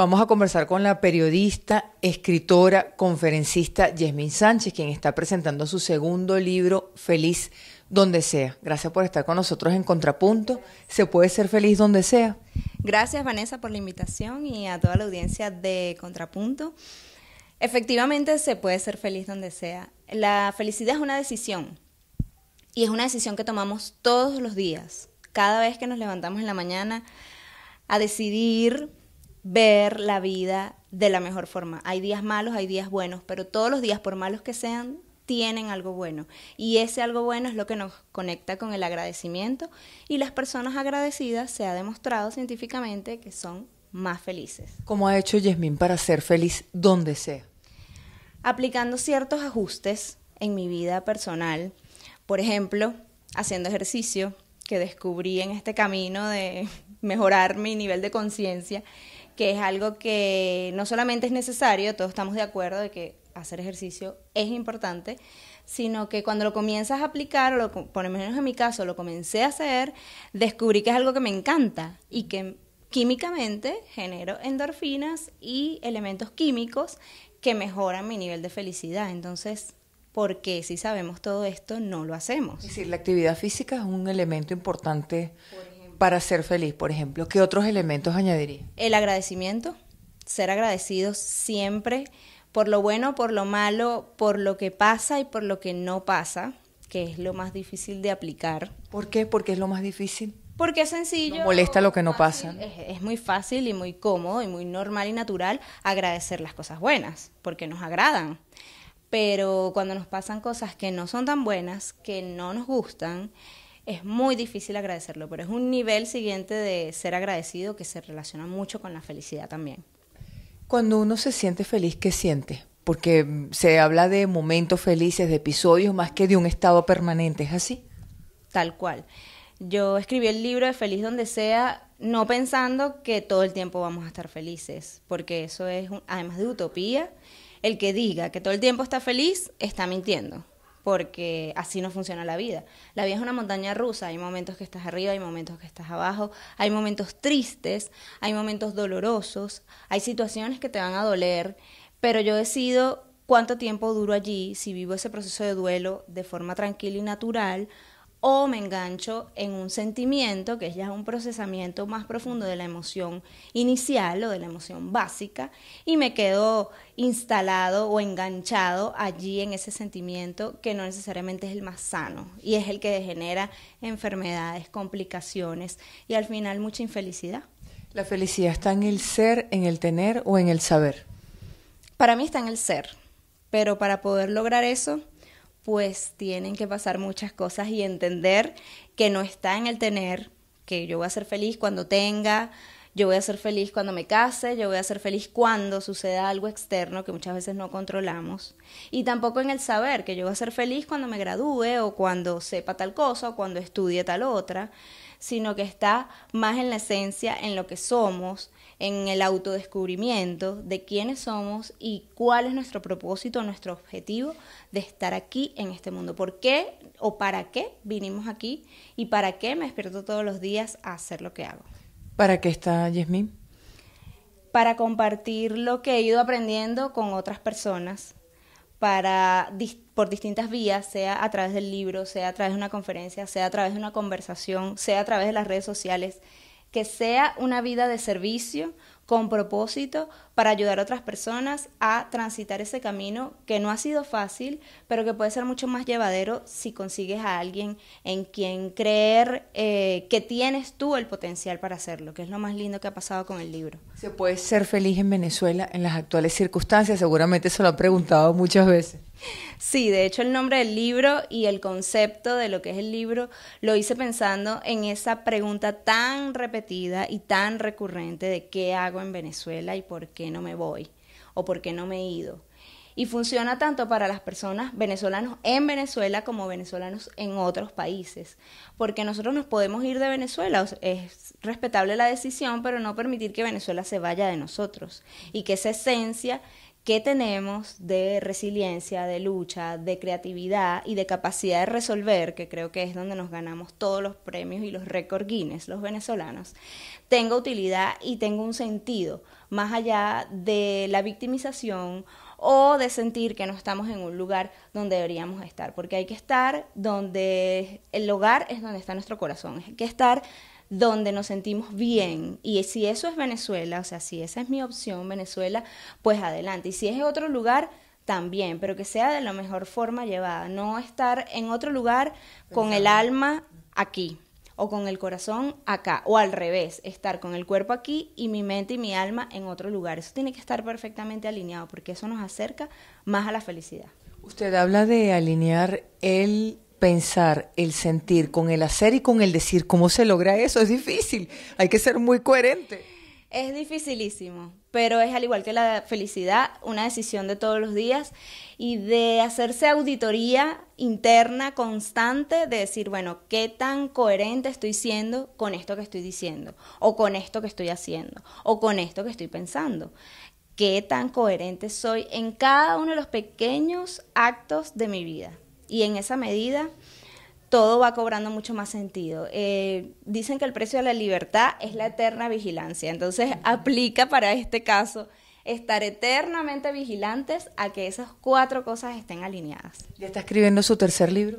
Vamos a conversar con la periodista, escritora, conferencista Yasmin Sánchez, quien está presentando su segundo libro, Feliz donde sea. Gracias por estar con nosotros en Contrapunto. Se puede ser feliz donde sea. Gracias Vanessa por la invitación y a toda la audiencia de Contrapunto. Efectivamente se puede ser feliz donde sea. La felicidad es una decisión y es una decisión que tomamos todos los días, cada vez que nos levantamos en la mañana a decidir ver la vida de la mejor forma. Hay días malos, hay días buenos, pero todos los días, por malos que sean, tienen algo bueno. Y ese algo bueno es lo que nos conecta con el agradecimiento. Y las personas agradecidas se ha demostrado científicamente que son más felices. ¿Cómo ha hecho Yasmín para ser feliz donde sea? Aplicando ciertos ajustes en mi vida personal. Por ejemplo, haciendo ejercicio, que descubrí en este camino de mejorar mi nivel de conciencia que es algo que no solamente es necesario, todos estamos de acuerdo de que hacer ejercicio es importante, sino que cuando lo comienzas a aplicar, o por lo menos en mi caso, lo comencé a hacer, descubrí que es algo que me encanta y que químicamente genero endorfinas y elementos químicos que mejoran mi nivel de felicidad. Entonces, ¿por qué si sabemos todo esto no lo hacemos? Es decir, la actividad física es un elemento importante para ser feliz, por ejemplo? ¿Qué otros elementos añadiría? El agradecimiento, ser agradecidos siempre por lo bueno, por lo malo, por lo que pasa y por lo que no pasa, que es lo más difícil de aplicar. ¿Por qué? Porque es lo más difícil. Porque es sencillo. molesta lo que no pasa. Es, es, muy fácil y muy cómodo y muy normal y natural agradecer las cosas buenas, porque nos agradan. Pero cuando nos pasan cosas que no son tan buenas, que no nos gustan, es muy difícil agradecerlo, pero es un nivel siguiente de ser agradecido que se relaciona mucho con la felicidad también. Cuando uno se siente feliz, ¿qué siente? Porque mm, se habla de momentos felices, de episodios, más que de un estado permanente, ¿es así? Tal cual. Yo escribí el libro de Feliz donde sea, no pensando que todo el tiempo vamos a estar felices, porque eso es, además de utopía, el que diga que todo el tiempo está feliz está mintiendo porque así no funciona la vida. La vida es una montaña rusa, hay momentos que estás arriba, hay momentos que estás abajo, hay momentos tristes, hay momentos dolorosos, hay situaciones que te van a doler, pero yo decido cuánto tiempo duro allí, si vivo ese proceso de duelo de forma tranquila y natural, o me engancho en un sentimiento, que es ya un procesamiento más profundo de la emoción inicial o de la emoción básica, y me quedo instalado o enganchado allí en ese sentimiento que no necesariamente es el más sano y es el que degenera enfermedades, complicaciones y al final mucha infelicidad. ¿La felicidad está en el ser, en el tener o en el saber? Para mí está en el ser, pero para poder lograr eso pues tienen que pasar muchas cosas y entender que no está en el tener, que yo voy a ser feliz cuando tenga, yo voy a ser feliz cuando me case, yo voy a ser feliz cuando suceda algo externo que muchas veces no controlamos. Y tampoco en el saber, que yo voy a ser feliz cuando me gradúe o cuando sepa tal cosa o cuando estudie tal otra, sino que está más en la esencia, en lo que somos, en el autodescubrimiento de quiénes somos y cuál es nuestro propósito, nuestro objetivo de estar aquí en este mundo. ¿Por qué o para qué vinimos aquí y para qué me despierto todos los días a hacer lo que hago? ¿Para qué está Yasmín? Para compartir lo que he ido aprendiendo con otras personas, para, por distintas vías, sea a través del libro, sea a través de una conferencia, sea a través de una conversación, sea a través de las redes sociales que sea una vida de servicio con propósito para ayudar a otras personas a transitar ese camino que no ha sido fácil, pero que puede ser mucho más llevadero si consigues a alguien en quien creer eh, que tienes tú el potencial para hacerlo, que es lo más lindo que ha pasado con el libro. ¿Se puede ser feliz en Venezuela en las actuales circunstancias? Seguramente se lo ha preguntado muchas veces. Sí, de hecho el nombre del libro y el concepto de lo que es el libro lo hice pensando en esa pregunta tan repetida y tan recurrente de qué hago en Venezuela y por qué no me voy o por qué no me he ido. Y funciona tanto para las personas venezolanos en Venezuela como venezolanos en otros países, porque nosotros nos podemos ir de Venezuela, es respetable la decisión, pero no permitir que Venezuela se vaya de nosotros y que esa esencia qué tenemos de resiliencia, de lucha, de creatividad y de capacidad de resolver, que creo que es donde nos ganamos todos los premios y los récord Guinness, los venezolanos, tenga utilidad y tenga un sentido, más allá de la victimización o de sentir que no estamos en un lugar donde deberíamos estar, porque hay que estar donde el hogar es donde está nuestro corazón, hay que estar donde nos sentimos bien. Y si eso es Venezuela, o sea, si esa es mi opción, Venezuela, pues adelante. Y si es otro lugar, también, pero que sea de la mejor forma llevada. No estar en otro lugar con el alma aquí o con el corazón acá, o al revés, estar con el cuerpo aquí y mi mente y mi alma en otro lugar. Eso tiene que estar perfectamente alineado porque eso nos acerca más a la felicidad. Usted habla de alinear el pensar, el sentir, con el hacer y con el decir. ¿Cómo se logra eso? Es difícil. Hay que ser muy coherente. Es dificilísimo, pero es al igual que la felicidad, una decisión de todos los días y de hacerse auditoría interna constante, de decir, bueno, ¿qué tan coherente estoy siendo con esto que estoy diciendo? O con esto que estoy haciendo? O con esto que estoy pensando qué tan coherente soy en cada uno de los pequeños actos de mi vida y en esa medida todo va cobrando mucho más sentido. Eh, dicen que el precio de la libertad es la eterna vigilancia, entonces aplica para este caso estar eternamente vigilantes a que esas cuatro cosas estén alineadas. ¿Ya está escribiendo su tercer libro?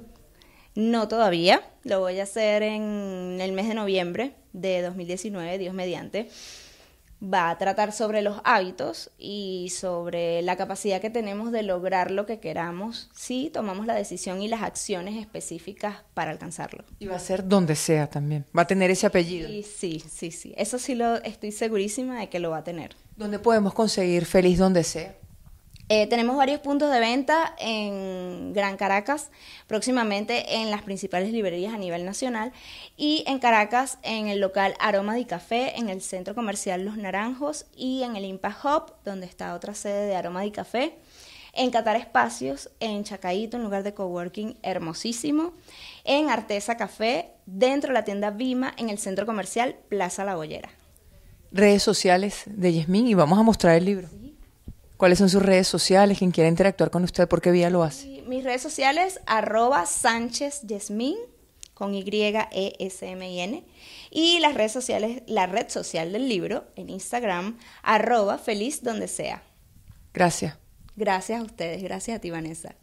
No todavía, lo voy a hacer en el mes de noviembre de 2019, Dios mediante va a tratar sobre los hábitos y sobre la capacidad que tenemos de lograr lo que queramos si tomamos la decisión y las acciones específicas para alcanzarlo. Y va a ser donde sea también. Va a tener ese apellido. sí, sí, sí. Eso sí lo estoy segurísima de que lo va a tener. ¿Dónde podemos conseguir feliz donde sea. Eh, tenemos varios puntos de venta en Gran Caracas, próximamente en las principales librerías a nivel nacional y en Caracas en el local Aroma de Café, en el centro comercial Los Naranjos y en el Impa Hub, donde está otra sede de Aroma de Café. En Catar Espacios, en Chacaíto un lugar de coworking hermosísimo. En Artesa Café, dentro de la tienda Vima, en el centro comercial Plaza La Bollera. Redes sociales de Yasmín y vamos a mostrar el libro. ¿Cuáles son sus redes sociales? Quien quiera interactuar con usted, ¿por qué vía lo hace? Mis redes sociales, arroba Sánchez con Y-E-S-M-I-N. Y las redes sociales, la red social del libro, en Instagram, arroba feliz donde sea. Gracias. Gracias a ustedes, gracias a ti, Vanessa.